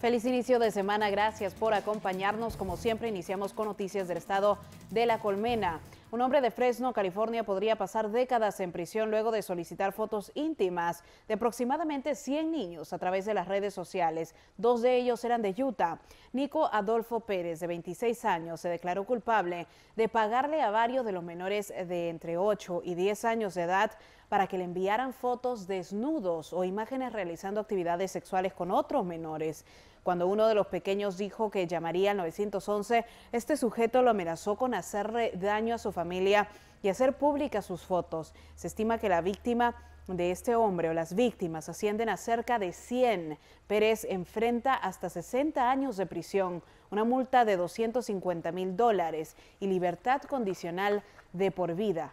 Feliz inicio de semana, gracias por acompañarnos. Como siempre, iniciamos con noticias del estado de La Colmena. Un hombre de Fresno, California, podría pasar décadas en prisión luego de solicitar fotos íntimas de aproximadamente 100 niños a través de las redes sociales. Dos de ellos eran de Utah. Nico Adolfo Pérez, de 26 años, se declaró culpable de pagarle a varios de los menores de entre 8 y 10 años de edad para que le enviaran fotos desnudos o imágenes realizando actividades sexuales con otros menores. Cuando uno de los pequeños dijo que llamaría al 911, este sujeto lo amenazó con hacerle daño a su familia y hacer públicas sus fotos. Se estima que la víctima de este hombre o las víctimas ascienden a cerca de 100. Pérez enfrenta hasta 60 años de prisión, una multa de 250 mil dólares y libertad condicional de por vida